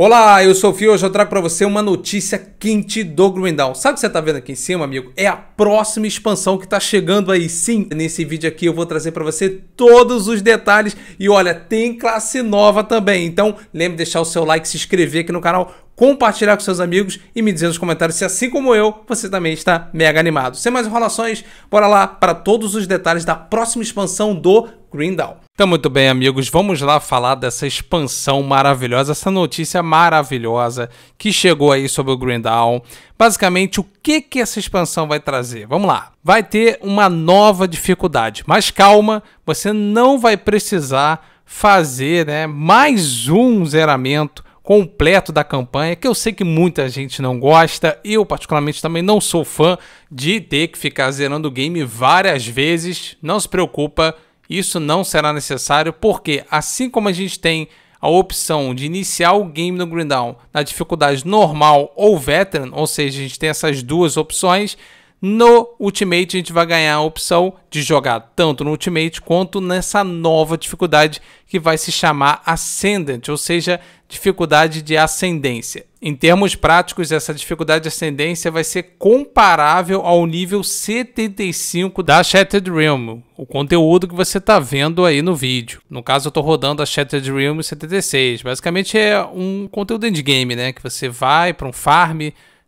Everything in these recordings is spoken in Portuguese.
Olá, eu sou o Fio, hoje eu trago para você uma notícia quente do Grumendal. Sabe o que você tá vendo aqui em cima, amigo? É a próxima expansão que tá chegando aí. Sim, nesse vídeo aqui eu vou trazer para você todos os detalhes e olha, tem classe nova também. Então, lembre de deixar o seu like, se inscrever aqui no canal, compartilhar com seus amigos e me dizer nos comentários se, assim como eu, você também está mega animado. Sem mais enrolações, bora lá para todos os detalhes da próxima expansão do Grindal. Então, muito bem, amigos, vamos lá falar dessa expansão maravilhosa, essa notícia maravilhosa que chegou aí sobre o Grindal. Basicamente, o que, que essa expansão vai trazer? Vamos lá. Vai ter uma nova dificuldade, mas calma, você não vai precisar fazer né, mais um zeramento completo da campanha, que eu sei que muita gente não gosta, eu particularmente também não sou fã de ter que ficar zerando o game várias vezes. Não se preocupa, isso não será necessário, porque assim como a gente tem a opção de iniciar o game no Grinddown na dificuldade normal ou veteran, ou seja, a gente tem essas duas opções, no Ultimate, a gente vai ganhar a opção de jogar tanto no Ultimate quanto nessa nova dificuldade que vai se chamar Ascendant, ou seja, dificuldade de ascendência. Em termos práticos, essa dificuldade de ascendência vai ser comparável ao nível 75 da Shattered Realm, o conteúdo que você está vendo aí no vídeo. No caso, eu estou rodando a Shattered Realm 76. Basicamente é um conteúdo endgame, né? Que você vai para um farm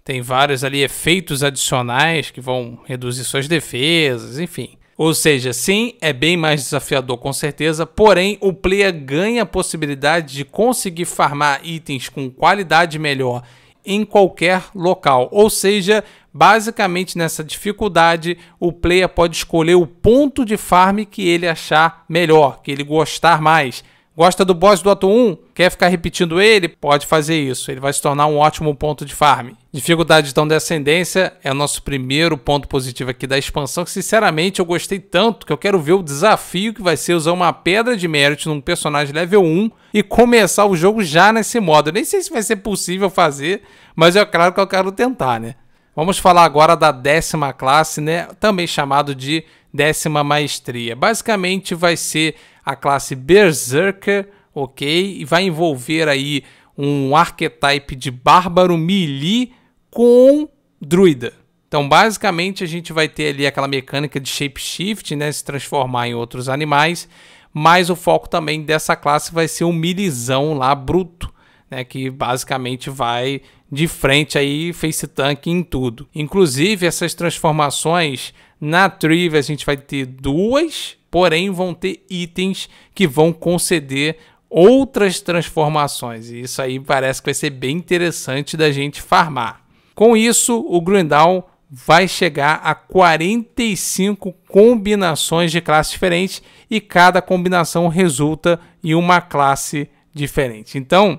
tem vários ali efeitos adicionais que vão reduzir suas defesas, enfim. Ou seja, sim, é bem mais desafiador com certeza, porém o player ganha a possibilidade de conseguir farmar itens com qualidade melhor em qualquer local. Ou seja, basicamente nessa dificuldade, o player pode escolher o ponto de farm que ele achar melhor, que ele gostar mais. Gosta do boss do ato 1? Quer ficar repetindo ele? Pode fazer isso. Ele vai se tornar um ótimo ponto de farm. Dificuldade então de ascendência é o nosso primeiro ponto positivo aqui da expansão. Que, sinceramente, eu gostei tanto que eu quero ver o desafio que vai ser usar uma pedra de mérito num personagem level 1 e começar o jogo já nesse modo. Eu nem sei se vai ser possível fazer, mas é claro que eu quero tentar, né? Vamos falar agora da décima classe, né? também chamado de décima maestria. Basicamente vai ser a classe Berserker, ok? E vai envolver aí um arquétipo de bárbaro melee com druida. Então, basicamente, a gente vai ter ali aquela mecânica de shapeshift, né? Se transformar em outros animais. Mas o foco também dessa classe vai ser o milizão lá bruto, né? Que basicamente vai de frente aí face tank em tudo. Inclusive essas transformações na Trivia a gente vai ter duas, porém vão ter itens que vão conceder outras transformações. E isso aí parece que vai ser bem interessante da gente farmar. Com isso, o Grindal vai chegar a 45 combinações de classes diferentes e cada combinação resulta em uma classe diferente. Então,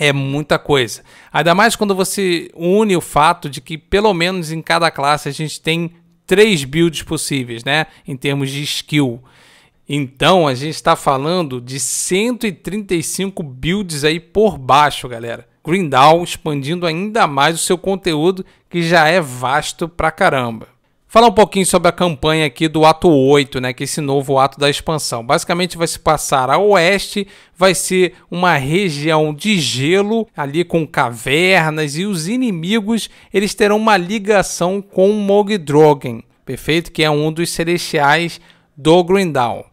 é muita coisa. Ainda mais quando você une o fato de que, pelo menos em cada classe, a gente tem três builds possíveis, né? Em termos de skill. Então, a gente está falando de 135 builds aí por baixo, galera. Grindal expandindo ainda mais o seu conteúdo, que já é vasto pra caramba. Falar um pouquinho sobre a campanha aqui do ato 8, né, que é esse novo ato da expansão. Basicamente vai se passar a oeste, vai ser uma região de gelo ali com cavernas e os inimigos, eles terão uma ligação com Mogdrogen, perfeito, que é um dos celestiais do Grindal.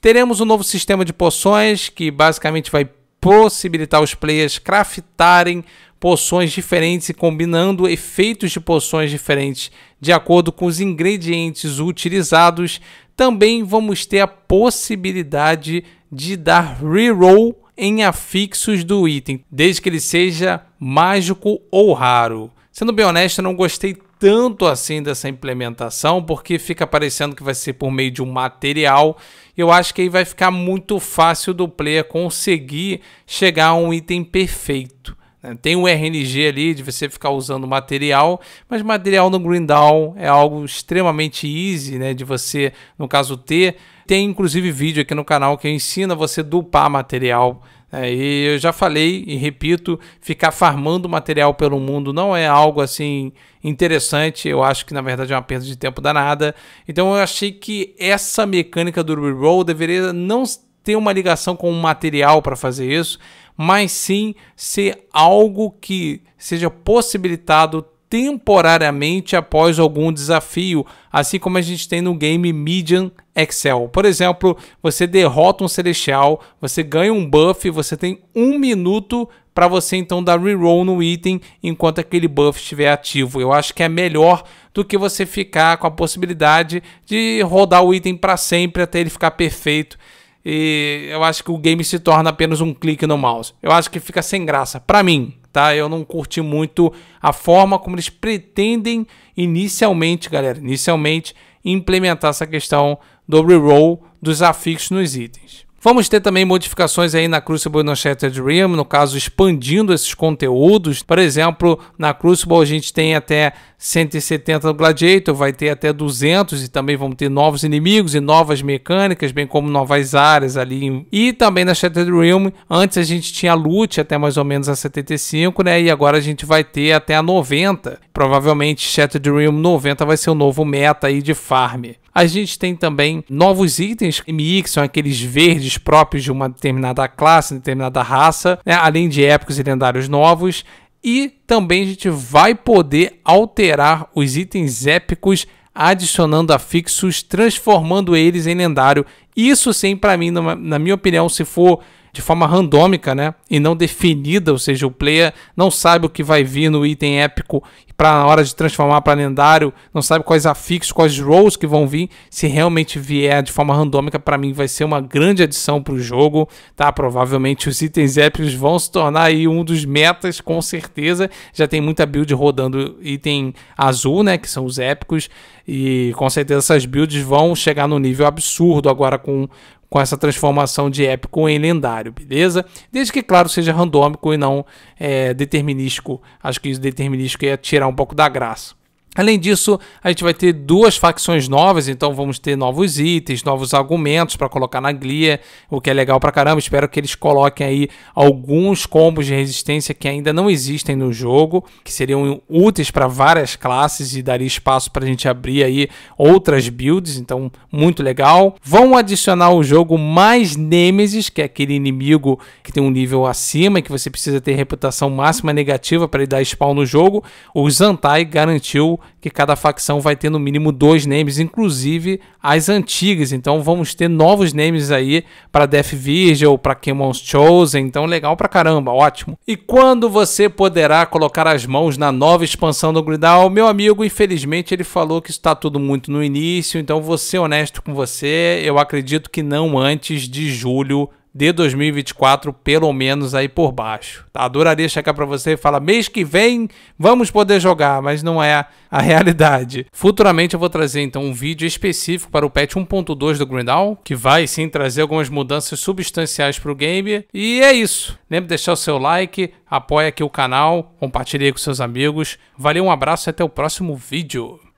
Teremos um novo sistema de poções que basicamente vai possibilitar os players craftarem poções diferentes e combinando efeitos de poções diferentes de acordo com os ingredientes utilizados, também vamos ter a possibilidade de dar reroll em afixos do item, desde que ele seja mágico ou raro. Sendo bem honesto, eu não gostei tanto assim dessa implementação, porque fica parecendo que vai ser por meio de um material. Eu acho que aí vai ficar muito fácil do player conseguir chegar a um item perfeito. É, tem o RNG ali de você ficar usando material, mas material no Grindal é algo extremamente easy, né? De você, no caso, ter. Tem inclusive vídeo aqui no canal que ensina você dupar material. Né, e eu já falei e repito, ficar farmando material pelo mundo não é algo assim interessante. Eu acho que na verdade é uma perda de tempo danada. Então eu achei que essa mecânica do reroll deveria não ter uma ligação com um material para fazer isso, mas sim ser algo que seja possibilitado temporariamente após algum desafio, assim como a gente tem no game Median Excel. Por exemplo, você derrota um Celestial, você ganha um buff, você tem um minuto para você então dar reroll no item enquanto aquele buff estiver ativo. Eu acho que é melhor do que você ficar com a possibilidade de rodar o item para sempre até ele ficar perfeito e eu acho que o game se torna apenas um clique no mouse. Eu acho que fica sem graça, para mim, tá? Eu não curti muito a forma como eles pretendem inicialmente, galera, inicialmente implementar essa questão do reroll dos afixos nos itens. Vamos ter também modificações aí na Crucible e no Shattered Realm, no caso expandindo esses conteúdos. Por exemplo, na Crucible a gente tem até 170 no Gladiator, vai ter até 200 e também vão ter novos inimigos e novas mecânicas, bem como novas áreas ali. E também na Shattered Realm, antes a gente tinha loot até mais ou menos a 75, né? E agora a gente vai ter até a 90. Provavelmente Shattered Realm 90 vai ser o novo meta aí de farm. A gente tem também novos itens MI, que são aqueles verdes próprios de uma determinada classe, determinada raça, né? além de épicos e lendários novos. E também a gente vai poder alterar os itens épicos adicionando afixos, transformando eles em lendário. Isso sim, para mim, na minha opinião, se for de forma randômica, né? E não definida, ou seja, o player não sabe o que vai vir no item épico para na hora de transformar para lendário, não sabe quais afixos, quais rolls que vão vir. Se realmente vier de forma randômica, para mim vai ser uma grande adição para o jogo, tá? Provavelmente os itens épicos vão se tornar aí um dos metas, com certeza. Já tem muita build rodando item azul, né? Que são os épicos. E com certeza essas builds vão chegar no nível absurdo agora com com essa transformação de épico em lendário, beleza? Desde que, claro, seja randômico e não é, determinístico. Acho que isso determinístico ia tirar um pouco da graça. Além disso, a gente vai ter duas facções novas, então vamos ter novos itens, novos argumentos para colocar na Glia, o que é legal para caramba. Espero que eles coloquem aí alguns combos de resistência que ainda não existem no jogo, que seriam úteis para várias classes e daria espaço para a gente abrir aí outras builds, então muito legal. Vão adicionar ao jogo mais Nemesis, que é aquele inimigo que tem um nível acima e que você precisa ter reputação máxima negativa para ele dar spawn no jogo. O Zantai garantiu que cada facção vai ter no mínimo dois names, inclusive as antigas. Então vamos ter novos names aí para Death Virgil, para Kemon's Chosen. Então legal pra caramba, ótimo. E quando você poderá colocar as mãos na nova expansão do Gridal? Meu amigo, infelizmente ele falou que está tudo muito no início, então vou ser honesto com você, eu acredito que não antes de julho de 2024, pelo menos aí por baixo. Tá? Adoraria chegar para você e falar: mês que vem vamos poder jogar, mas não é a realidade. Futuramente eu vou trazer então um vídeo específico para o patch 1.2 do Grindal, que vai sim trazer algumas mudanças substanciais para o game. E é isso. Lembre de deixar o seu like, apoia aqui o canal, compartilhe com seus amigos. Valeu, um abraço e até o próximo vídeo.